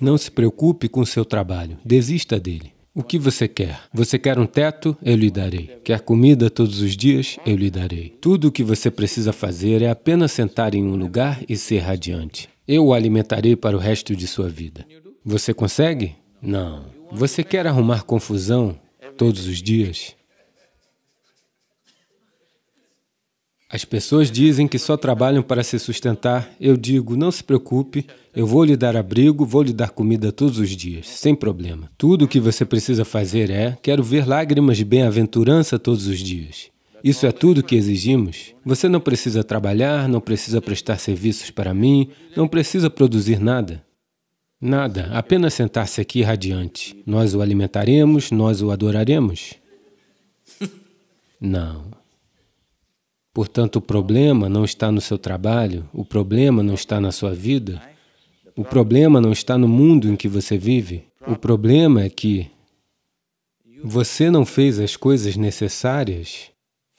Não se preocupe com seu trabalho, desista dele. O que você quer? Você quer um teto? Eu lhe darei. Quer comida todos os dias? Eu lhe darei. Tudo o que você precisa fazer é apenas sentar em um lugar e ser radiante. Eu o alimentarei para o resto de sua vida. Você consegue? Não. Você quer arrumar confusão todos os dias? As pessoas dizem que só trabalham para se sustentar. Eu digo, não se preocupe, eu vou lhe dar abrigo, vou lhe dar comida todos os dias, sem problema. Tudo o que você precisa fazer é, quero ver lágrimas de bem-aventurança todos os dias. Isso é tudo que exigimos. Você não precisa trabalhar, não precisa prestar serviços para mim, não precisa produzir nada. Nada, apenas sentar-se aqui radiante. Nós o alimentaremos, nós o adoraremos. Não. Portanto, o problema não está no seu trabalho, o problema não está na sua vida, o problema não está no mundo em que você vive. O problema é que você não fez as coisas necessárias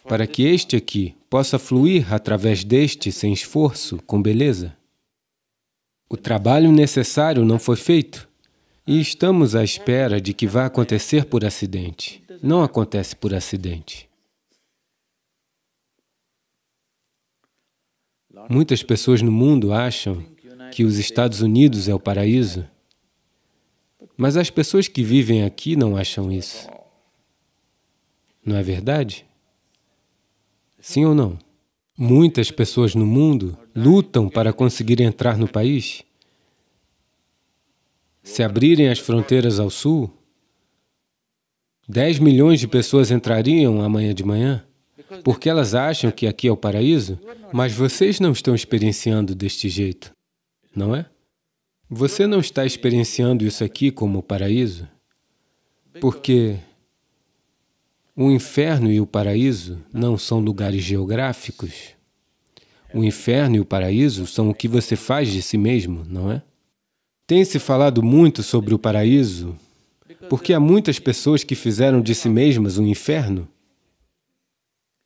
para que este aqui possa fluir através deste sem esforço, com beleza. O trabalho necessário não foi feito e estamos à espera de que vá acontecer por acidente. Não acontece por acidente. Muitas pessoas no mundo acham que os Estados Unidos é o paraíso, mas as pessoas que vivem aqui não acham isso. Não é verdade? Sim ou não? Muitas pessoas no mundo lutam para conseguir entrar no país. Se abrirem as fronteiras ao sul, 10 milhões de pessoas entrariam amanhã de manhã porque elas acham que aqui é o paraíso, é mas vocês não estão experienciando deste jeito, não é? Você não está experienciando isso aqui como o paraíso, porque o inferno e o paraíso não são lugares geográficos. O inferno e o paraíso são o que você faz de si mesmo, não é? Tem se falado muito sobre o paraíso, porque há muitas pessoas que fizeram de si ah. mesmas um inferno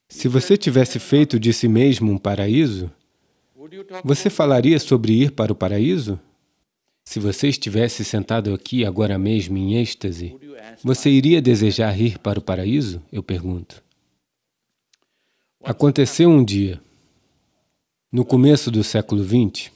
se você tivesse feito de si mesmo um paraíso, você falaria sobre ir para o paraíso? Se você estivesse sentado aqui agora mesmo em êxtase, você iria desejar ir para o paraíso? Eu pergunto. Aconteceu um dia, no começo do século XX,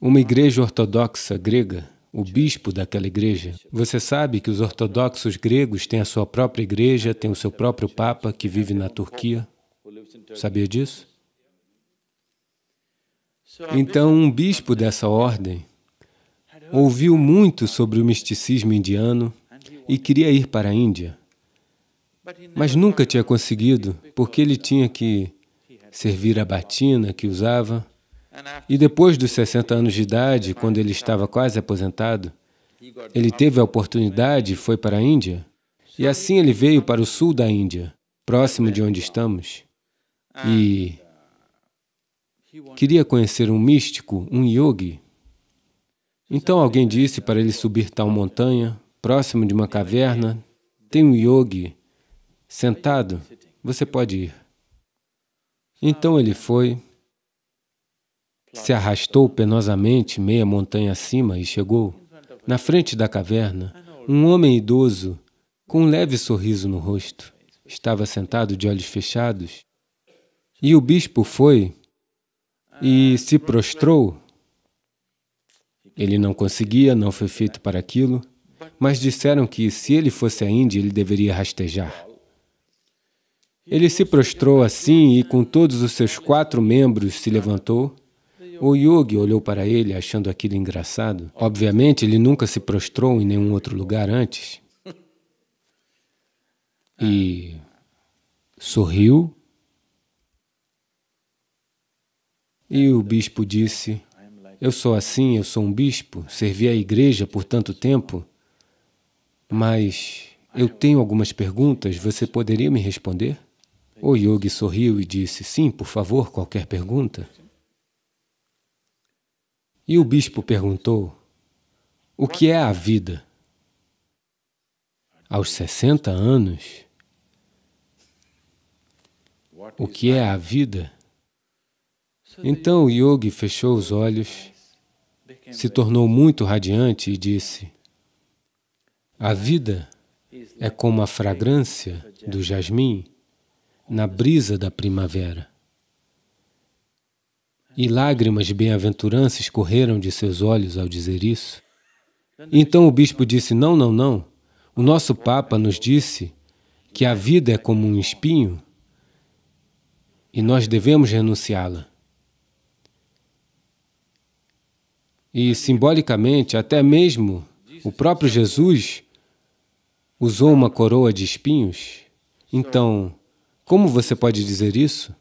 uma igreja ortodoxa grega o bispo daquela igreja. Você sabe que os ortodoxos gregos têm a sua própria igreja, têm o seu próprio papa que vive na Turquia. Sabia disso? Então, um bispo dessa ordem ouviu muito sobre o misticismo indiano e queria ir para a Índia, mas nunca tinha conseguido, porque ele tinha que servir a batina que usava e depois dos 60 anos de idade, quando ele estava quase aposentado, ele teve a oportunidade e foi para a Índia. E assim ele veio para o sul da Índia, próximo de onde estamos. E queria conhecer um místico, um yogi. Então alguém disse para ele subir tal montanha, próximo de uma caverna, tem um yogi sentado, você pode ir. Então ele foi, se arrastou penosamente meia montanha acima e chegou, na frente da caverna, um homem idoso com um leve sorriso no rosto. Estava sentado de olhos fechados. E o bispo foi e se prostrou. Ele não conseguia, não foi feito para aquilo, mas disseram que se ele fosse à Índia, ele deveria rastejar. Ele se prostrou assim e, com todos os seus quatro membros, se levantou o Yogi olhou para ele achando aquilo engraçado. Obviamente, ele nunca se prostrou em nenhum outro lugar antes. É. E sorriu. E o bispo disse: Eu sou assim, eu sou um bispo, servi à igreja por tanto tempo, mas eu tenho algumas perguntas, você poderia me responder? O Yogi sorriu e disse: Sim, por favor, qualquer pergunta. E o bispo perguntou: O que é a vida? Aos 60 anos, o que é a vida? Então o yogi fechou os olhos, se tornou muito radiante e disse: A vida é como a fragrância do jasmim na brisa da primavera e lágrimas de bem-aventurança escorreram de seus olhos ao dizer isso. Então o bispo disse: Não, não, não. O nosso Papa nos disse que a vida é como um espinho e nós devemos renunciá-la. E simbolicamente, até mesmo o próprio Jesus usou uma coroa de espinhos. Então, como você pode dizer isso?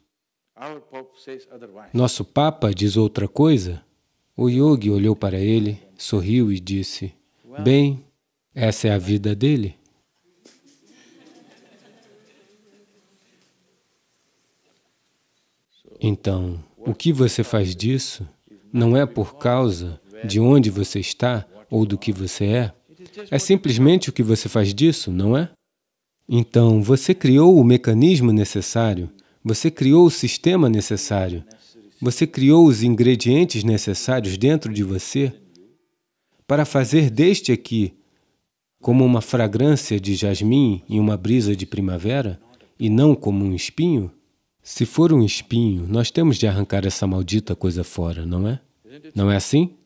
Nosso Papa diz outra coisa? O yogi olhou para ele, sorriu e disse, Bem, essa é a vida dele. Então, o que você faz disso não é por causa de onde você está ou do que você é. É simplesmente o que você faz disso, não é? Então, você criou o mecanismo necessário você criou o sistema necessário. Você criou os ingredientes necessários dentro de você para fazer deste aqui, como uma fragrância de jasmim em uma brisa de primavera, e não como um espinho? Se for um espinho, nós temos de arrancar essa maldita coisa fora, não é? Não é assim?